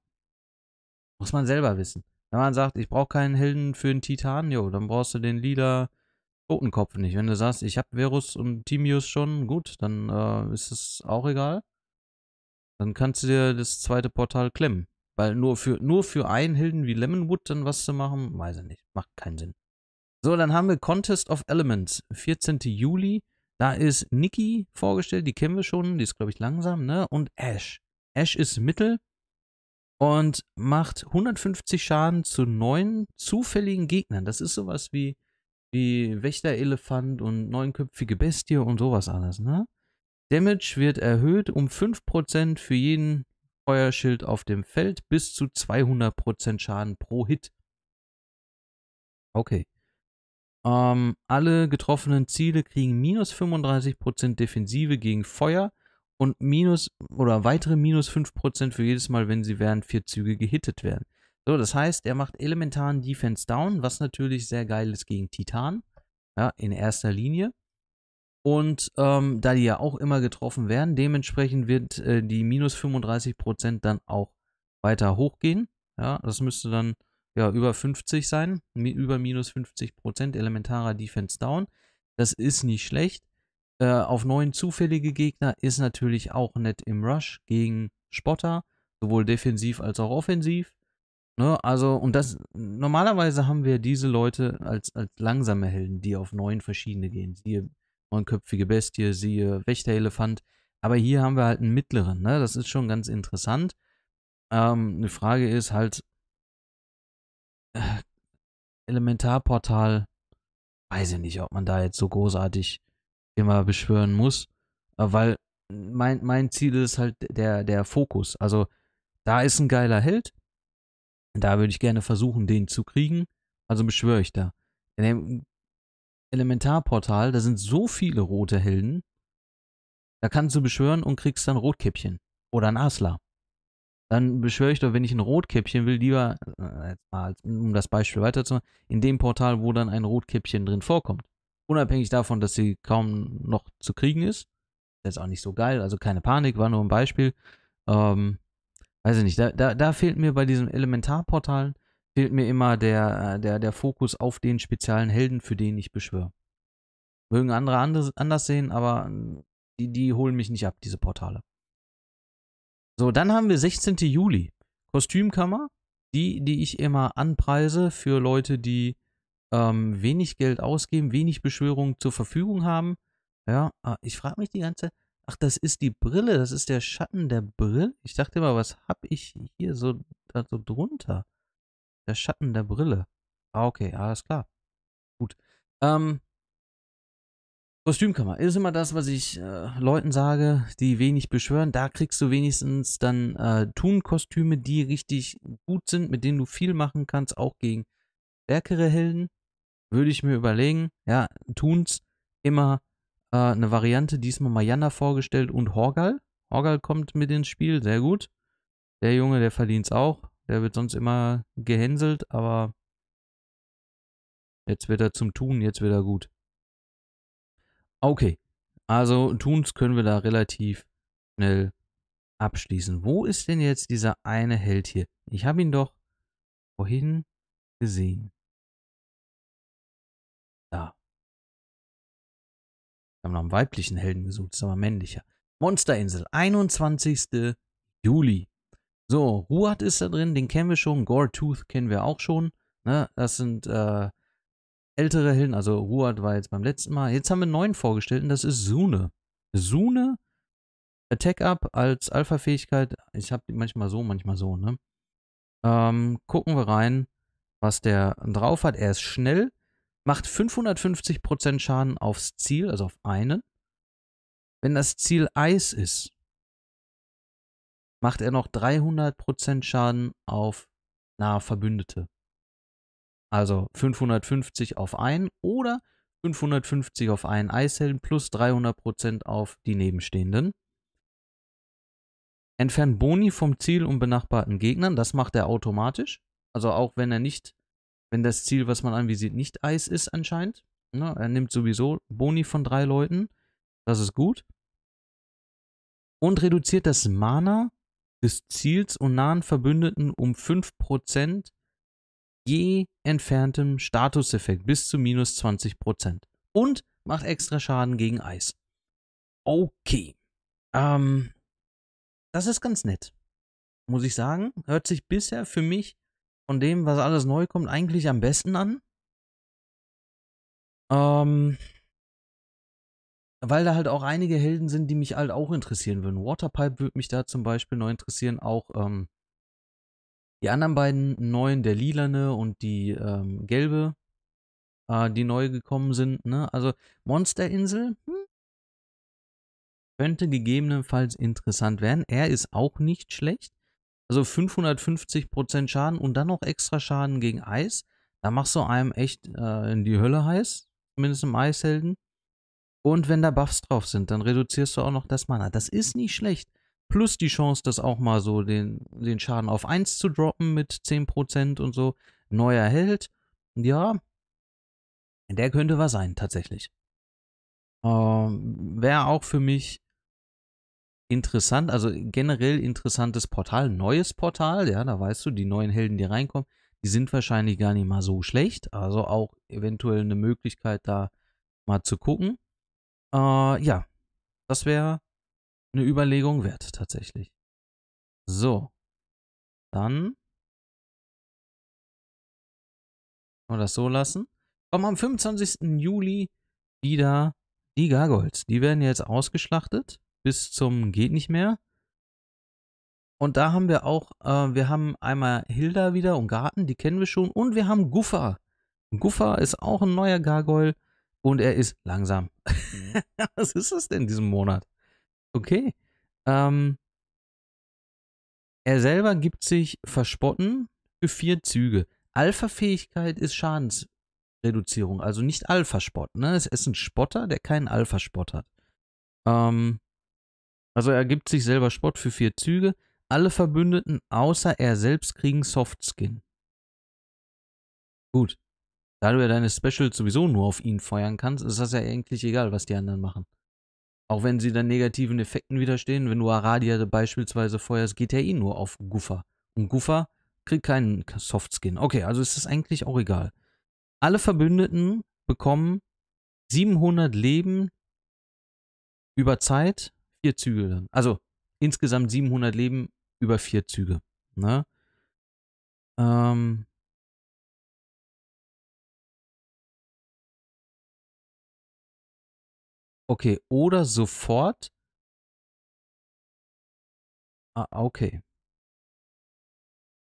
S1: Muss man selber wissen. Wenn man sagt, ich brauche keinen Helden für einen Titan, jo, dann brauchst du den Lila Totenkopf nicht. Wenn du sagst, ich habe Verus und Timius schon, gut, dann äh, ist es auch egal. Dann kannst du dir das zweite Portal klemmen. Weil nur für, nur für einen Hilden wie Lemonwood dann was zu machen, weiß ich nicht. Macht keinen Sinn. So, dann haben wir Contest of Elements, 14. Juli. Da ist Nikki vorgestellt, die kennen wir schon, die ist, glaube ich, langsam, ne? Und Ash. Ash ist Mittel und macht 150 Schaden zu neun zufälligen Gegnern. Das ist sowas wie wie Wächterelefant und neunköpfige Bestie und sowas alles, ne? Damage wird erhöht um 5% für jeden Feuerschild auf dem Feld bis zu 200% Schaden pro Hit. Okay. Ähm, alle getroffenen Ziele kriegen minus 35% Defensive gegen Feuer und minus oder weitere minus 5% für jedes Mal, wenn sie während vier Züge gehittet werden. So, das heißt, er macht elementaren Defense Down, was natürlich sehr geil ist gegen Titan. Ja, in erster Linie. Und ähm, da die ja auch immer getroffen werden, dementsprechend wird äh, die minus 35% dann auch weiter hochgehen. Ja, das müsste dann ja über 50 sein, über minus 50% elementarer Defense Down. Das ist nicht schlecht. Äh, auf neun zufällige Gegner ist natürlich auch nett im Rush gegen Spotter, sowohl defensiv als auch offensiv. Ne, also, und das, normalerweise haben wir diese Leute als, als langsame Helden, die auf neun verschiedene gehen. Siehe neunköpfige Bestie, siehe Wächterelefant. Aber hier haben wir halt einen mittleren, ne? Das ist schon ganz interessant. Ähm, die Frage ist halt, äh, Elementarportal, weiß ich nicht, ob man da jetzt so großartig immer beschwören muss, äh, weil mein, mein Ziel ist halt der, der Fokus. Also, da ist ein geiler Held, da würde ich gerne versuchen, den zu kriegen. Also beschwöre ich da. In dem Elementarportal, da sind so viele rote Helden. Da kannst du beschwören und kriegst dann Rotkäppchen. Oder ein Asla. Dann beschwöre ich doch, wenn ich ein Rotkäppchen will, lieber, äh, um das Beispiel weiterzumachen, in dem Portal, wo dann ein Rotkäppchen drin vorkommt. Unabhängig davon, dass sie kaum noch zu kriegen ist. Das ist auch nicht so geil, also keine Panik, war nur ein Beispiel. Ähm, weiß ich nicht, da, da, da fehlt mir bei diesen Elementarportalen, fehlt mir immer der, äh, der, der Fokus auf den speziellen Helden, für den ich beschwöre. Mögen andere anders, anders sehen, aber hm, die, die holen mich nicht ab, diese Portale. So, dann haben wir 16. Juli. Kostümkammer, die, die ich immer anpreise für Leute, die ähm, wenig Geld ausgeben, wenig Beschwörung zur Verfügung haben. Ja, äh, ich frage mich die ganze Zeit, Ach, das ist die Brille, das ist der Schatten der Brille. Ich dachte immer, was hab ich hier so, da so drunter? Der Schatten der Brille. Ah, okay, alles klar. Gut. Ähm, Kostümkammer ist immer das, was ich äh, Leuten sage, die wenig beschwören. Da kriegst du wenigstens dann äh, Tun-Kostüme, die richtig gut sind, mit denen du viel machen kannst, auch gegen stärkere Helden. Würde ich mir überlegen. Ja, Tuns immer äh, eine Variante, diesmal Mayanna vorgestellt und Horgal. Horgal kommt mit ins Spiel, sehr gut. Der Junge, der verdient es auch. Der wird sonst immer gehänselt, aber jetzt wird er zum Tun, jetzt wird er gut. Okay, also Tuns können wir da relativ schnell abschließen. Wo ist denn jetzt dieser eine Held hier? Ich habe ihn doch vorhin gesehen. Da. Wir haben noch einen weiblichen Helden gesucht, das ist aber männlicher. Monsterinsel, 21. Juli. So, Ruat ist da drin, den kennen wir schon. Goretooth kennen wir auch schon. Ne? Das sind äh, ältere Helden, also Ruat war jetzt beim letzten Mal. Jetzt haben wir einen neuen vorgestellt und das ist Sune. Sune, Attack Up als Alpha-Fähigkeit. Ich habe die manchmal so, manchmal so, ne? Ähm, gucken wir rein, was der drauf hat. Er ist schnell, macht 550% Schaden aufs Ziel, also auf einen. Wenn das Ziel Eis ist, macht er noch 300% Schaden auf nahe Verbündete. Also 550 auf einen oder 550 auf einen Eishelden plus 300% auf die Nebenstehenden. Entfernt Boni vom Ziel und benachbarten Gegnern, das macht er automatisch. Also auch wenn er nicht wenn das Ziel, was man anvisiert, nicht Eis ist anscheinend. Ne? Er nimmt sowieso Boni von drei Leuten. Das ist gut. Und reduziert das Mana des Ziels und nahen Verbündeten um 5% je entferntem Statuseffekt bis zu minus 20%. Und macht extra Schaden gegen Eis. Okay. Ähm, das ist ganz nett. Muss ich sagen. Hört sich bisher für mich von dem, was alles neu kommt, eigentlich am besten an. Ähm, weil da halt auch einige Helden sind, die mich halt auch interessieren würden. Waterpipe würde mich da zum Beispiel neu interessieren. Auch ähm, die anderen beiden neuen, der lilane und die ähm, gelbe, äh, die neu gekommen sind. Ne? Also Monsterinsel hm, könnte gegebenenfalls interessant werden. Er ist auch nicht schlecht. Also 550 Prozent Schaden und dann noch extra Schaden gegen Eis. Da machst du einem echt äh, in die Hölle heiß. Zumindest im Eishelden. Und wenn da Buffs drauf sind, dann reduzierst du auch noch das Mana. Das ist nicht schlecht. Plus die Chance, das auch mal so den, den Schaden auf 1 zu droppen mit 10% und so. Neuer Held. Ja, der könnte was sein, tatsächlich. Ähm, Wäre auch für mich interessant, also generell interessantes Portal, neues Portal, ja, da weißt du, die neuen Helden, die reinkommen, die sind wahrscheinlich gar nicht mal so schlecht. Also auch eventuell eine Möglichkeit, da mal zu gucken. Äh, ja, das wäre eine Überlegung wert, tatsächlich.
S2: So. Dann.
S1: Wollen wir das so lassen? Kommen am 25. Juli wieder die Gargoyles. Die werden jetzt ausgeschlachtet bis zum geht nicht mehr. Und da haben wir auch, äh, wir haben einmal Hilda wieder und Garten, die kennen wir schon. Und wir haben Guffa. Guffa ist auch ein neuer Gargoyle und er ist langsam. Mhm. Was ist das denn in diesem Monat? Okay. Ähm, er selber gibt sich Verspotten für vier Züge. Alpha-Fähigkeit ist Schadensreduzierung, also nicht Alpha-Spott. Ne? Es ist ein Spotter, der keinen Alpha-Spott hat. Ähm, also er gibt sich selber Spott für vier Züge. Alle Verbündeten außer er selbst kriegen Softskin. Gut. Da du ja deine Specials sowieso nur auf ihn feuern kannst, ist das ja eigentlich egal, was die anderen machen. Auch wenn sie dann negativen Effekten widerstehen, wenn du Aradia beispielsweise feuerst, geht er eh nur auf Guffer. Und Guffer kriegt keinen Softskin. Okay, also ist das eigentlich auch egal. Alle Verbündeten bekommen 700 Leben über Zeit vier Züge dann. Also insgesamt 700 Leben über vier Züge. Ne? Ähm,
S2: Okay, oder sofort. Ah, okay.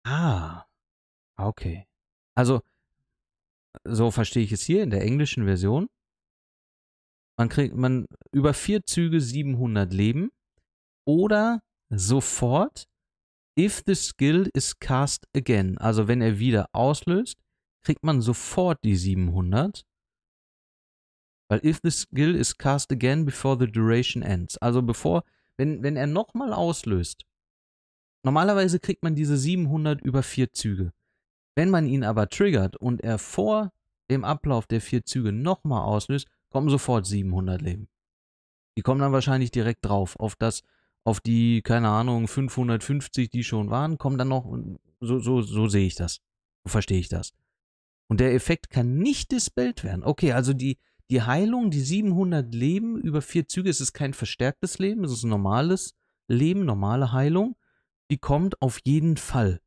S2: Ah, okay. Also,
S1: so verstehe ich es hier in der englischen Version. Man kriegt man über vier Züge 700 Leben oder sofort if the skill is cast again, also wenn er wieder auslöst, kriegt man sofort die 700. Weil if the skill is cast again before the duration ends, also bevor wenn wenn er nochmal auslöst. Normalerweise kriegt man diese 700 über vier Züge. Wenn man ihn aber triggert und er vor dem Ablauf der vier Züge nochmal auslöst, kommen sofort 700 Leben. Die kommen dann wahrscheinlich direkt drauf, auf das, auf die, keine Ahnung, 550, die schon waren, kommen dann noch, so, so, so sehe ich das. So verstehe ich das. Und der Effekt kann nicht dispelled werden. Okay, also die, die Heilung, die 700 Leben über vier Züge, es ist kein verstärktes Leben, es ist ein normales Leben, normale Heilung, die kommt auf jeden Fall.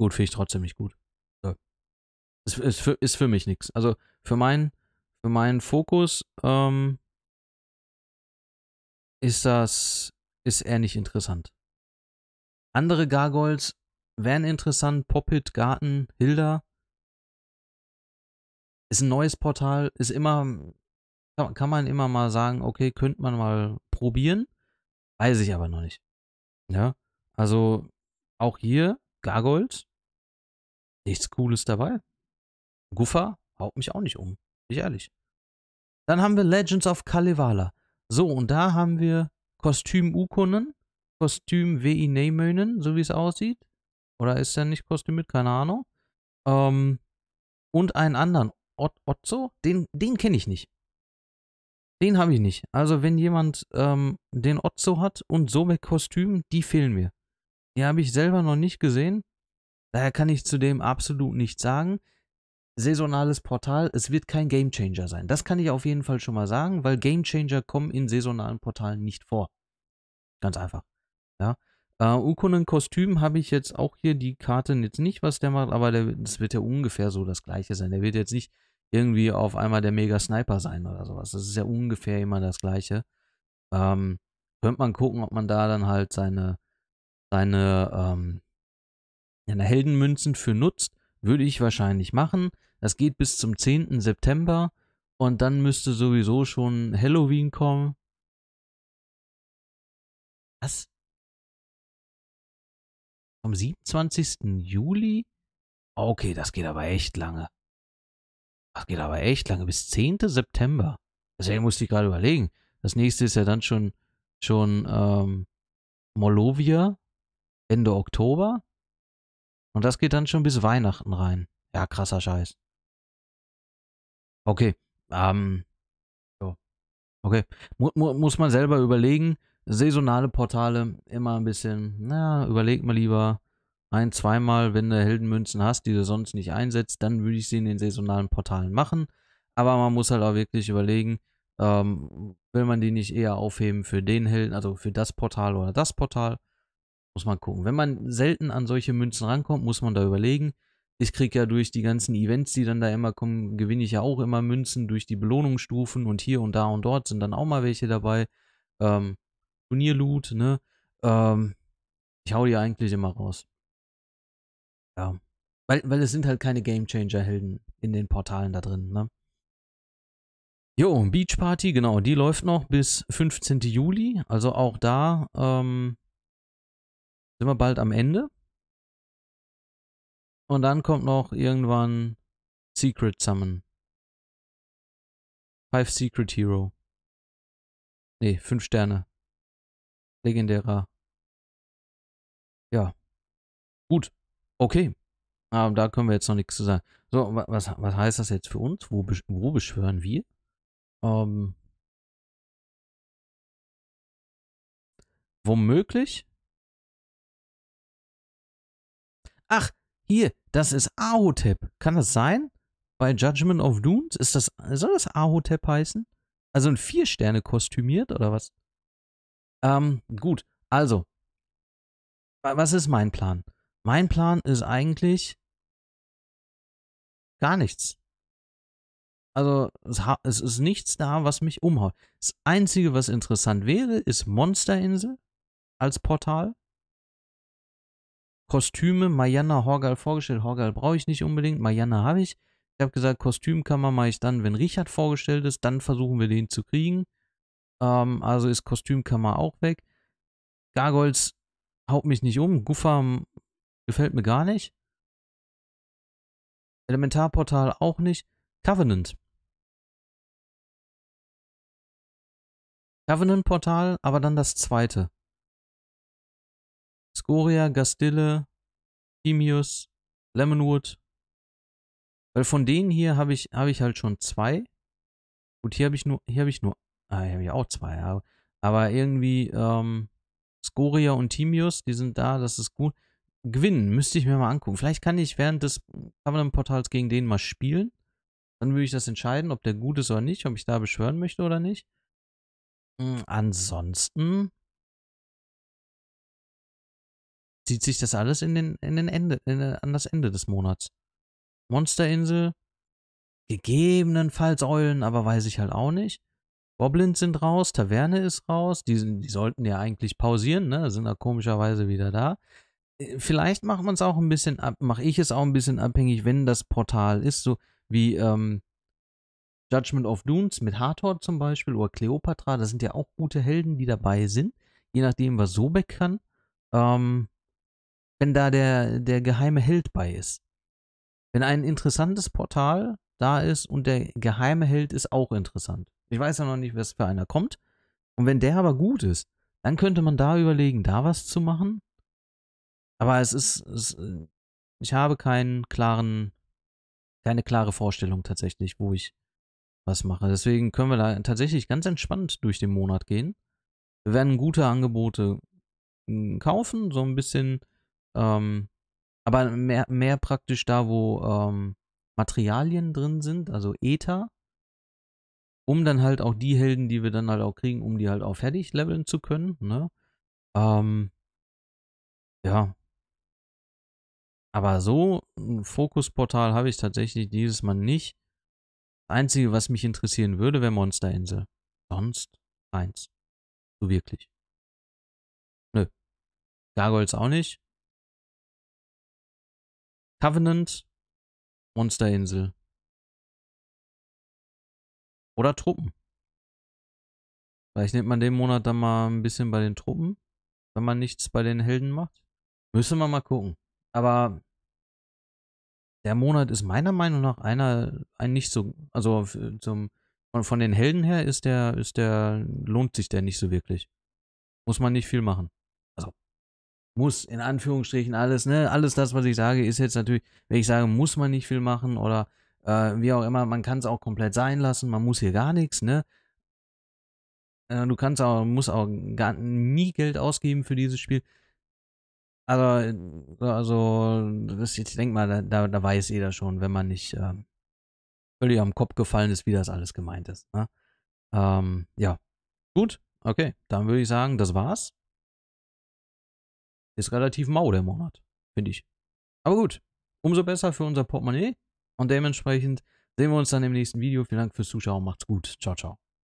S1: Gut, finde ich trotzdem nicht gut. Ist, ist, für, ist für mich nichts. Also für meinen für meinen Fokus ähm, ist das, ist er nicht interessant. Andere Gargoyles wären interessant, Poppit, Garten, Hilda. Ist ein neues Portal, ist immer, kann, kann man immer mal sagen, okay, könnte man mal probieren. Weiß ich aber noch nicht. Ja, also auch hier Gargoyles, nichts Cooles dabei. Guffa haut mich auch nicht um. Ich ehrlich. Dann haben wir Legends of Kalevala. So, und da haben wir Kostüm Ukonen, Kostüm WI Neymönen, so wie es aussieht. Oder ist er nicht kostümiert? Keine Ahnung. Ähm, und einen anderen. Ot Otzo? Den, den kenne ich nicht. Den habe ich nicht. Also, wenn jemand ähm, den Otzo hat und so mit Kostüm, die fehlen mir. Die habe ich selber noch nicht gesehen. Daher kann ich zu dem absolut nichts sagen saisonales Portal. Es wird kein Gamechanger sein. Das kann ich auf jeden Fall schon mal sagen, weil Gamechanger kommen in saisonalen Portalen nicht vor. Ganz einfach. Ja. Uh, äh, Ukunen habe ich jetzt auch hier die Karte jetzt nicht, was der macht, aber der, das wird ja ungefähr so das gleiche sein. Der wird jetzt nicht irgendwie auf einmal der Mega Sniper sein oder sowas. Das ist ja ungefähr immer das gleiche. Ähm, könnte man gucken, ob man da dann halt seine, seine, ähm, seine Heldenmünzen für nutzt. Würde ich wahrscheinlich machen. Das geht bis zum 10. September und dann müsste sowieso schon Halloween kommen.
S2: Was? Vom 27.
S1: Juli? Okay, das geht aber echt lange. Das geht aber echt lange, bis 10. September. Deswegen also, musste ich gerade überlegen. Das nächste ist ja dann schon, schon ähm, Molovia, Ende Oktober. Und das geht dann schon bis Weihnachten rein. Ja, krasser Scheiß. Okay. Ähm, so. Okay. Mu mu muss man selber überlegen. Saisonale Portale immer ein bisschen, na, überleg mal lieber ein-, zweimal, wenn du Heldenmünzen hast, die du sonst nicht einsetzt, dann würde ich sie in den saisonalen Portalen machen. Aber man muss halt auch wirklich überlegen, ähm, will man die nicht eher aufheben für den Helden, also für das Portal oder das Portal? Muss man gucken. Wenn man selten an solche Münzen rankommt, muss man da überlegen, ich kriege ja durch die ganzen Events, die dann da immer kommen, gewinne ich ja auch immer Münzen durch die Belohnungsstufen und hier und da und dort sind dann auch mal welche dabei. Ähm, Turnierloot, ne? Ähm, ich hau die eigentlich immer raus. Ja. Weil, weil es sind halt keine gamechanger helden in den Portalen da drin, ne? Jo, Beach Party, genau, die läuft noch bis 15. Juli. Also auch da ähm, sind wir bald am Ende.
S2: Und dann kommt noch irgendwann Secret Summon. Five Secret Hero. Nee, fünf Sterne.
S1: Legendärer. Ja. Gut. Okay. Aber ähm, da können wir jetzt noch nichts zu sagen. So, was, was heißt das jetzt für uns? Wo, wo beschwören wir? Ähm,
S2: womöglich?
S1: Ach, hier, das ist Ahotep. Kann das sein? Bei Judgment of Dunes? Ist das, soll das Ahotep heißen? Also ein Vier-Sterne kostümiert oder was? Ähm, gut. Also, was ist mein Plan? Mein Plan ist eigentlich gar nichts. Also es, ist nichts da, was mich umhaut. Das Einzige, was interessant wäre, ist Monsterinsel als Portal. Kostüme Mayanna, Horgal vorgestellt. Horgal brauche ich nicht unbedingt, Mayanna habe ich. Ich habe gesagt, Kostümkammer mache ich dann, wenn Richard vorgestellt ist, dann versuchen wir den zu kriegen. Ähm, also ist Kostümkammer auch weg. Gargoyles haut mich nicht um. Guffa ähm, gefällt mir gar nicht. Elementarportal auch nicht. Covenant.
S2: Covenant-Portal, aber dann das
S1: zweite. Scoria, Gastille, Timius, Lemonwood. Weil von denen hier habe ich, hab ich halt schon zwei. Gut, hier habe ich nur, hier habe ich nur, ah, hier habe ich auch zwei. Aber, aber irgendwie, ähm, Scoria und Timius, die sind da, das ist gut. Gewinnen, müsste ich mir mal angucken. Vielleicht kann ich während des Covenant-Portals gegen den mal spielen. Dann würde ich das entscheiden, ob der gut ist oder nicht, ob ich da beschwören möchte oder nicht. Hm, ansonsten zieht sich das alles in den, in den Ende, in, an das Ende des Monats. Monsterinsel, gegebenenfalls Eulen, aber weiß ich halt auch nicht. Goblins sind raus, Taverne ist raus, die, sind, die sollten ja eigentlich pausieren, ne? sind da komischerweise wieder da. Äh, vielleicht macht man es auch ein bisschen ab, mache ich es auch ein bisschen abhängig, wenn das Portal ist, so wie ähm, Judgment of Dunes mit Hathor zum Beispiel oder Cleopatra, das sind ja auch gute Helden, die dabei sind, je nachdem, was Sobek kann. Ähm, wenn da der, der geheime Held bei ist. Wenn ein interessantes Portal da ist und der geheime Held ist auch interessant. Ich weiß ja noch nicht, was für einer kommt. Und wenn der aber gut ist, dann könnte man da überlegen, da was zu machen. Aber es ist, es, äh, ich habe keinen klaren, keine klare Vorstellung tatsächlich, wo ich was mache. Deswegen können wir da tatsächlich ganz entspannt durch den Monat gehen. Wir werden gute Angebote hm, kaufen, so ein bisschen ähm, aber mehr, mehr praktisch da, wo ähm, Materialien drin sind, also Ether, um dann halt auch die Helden, die wir dann halt auch kriegen, um die halt auch fertig leveln zu können. Ne? Ähm, ja. Aber so ein Fokusportal habe ich tatsächlich dieses Mal nicht. Das Einzige, was mich interessieren würde, wäre Monsterinsel. Sonst eins. So wirklich.
S2: Nö. Gargoyles auch nicht. Covenant, Monsterinsel.
S1: Oder Truppen. Vielleicht nimmt man den Monat dann mal ein bisschen bei den Truppen, wenn man nichts bei den Helden macht. Müssen wir mal gucken. Aber der Monat ist meiner Meinung nach einer, ein nicht so, also zum, von, von den Helden her ist der, ist der, lohnt sich der nicht so wirklich. Muss man nicht viel machen muss, in Anführungsstrichen alles, ne, alles das, was ich sage, ist jetzt natürlich, wenn ich sage, muss man nicht viel machen oder äh, wie auch immer, man kann es auch komplett sein lassen, man muss hier gar nichts, ne. Äh, du kannst auch, musst auch gar, nie Geld ausgeben für dieses Spiel. Also, also das, ich denke mal, da, da weiß jeder schon, wenn man nicht äh, völlig am Kopf gefallen ist, wie das alles gemeint ist. Ne? Ähm, ja, gut, okay, dann würde ich sagen, das war's. Ist relativ mau der Monat, finde ich. Aber gut, umso besser für unser Portemonnaie. Und dementsprechend sehen wir uns dann im nächsten Video. Vielen Dank fürs Zuschauen. Macht's gut. Ciao, ciao.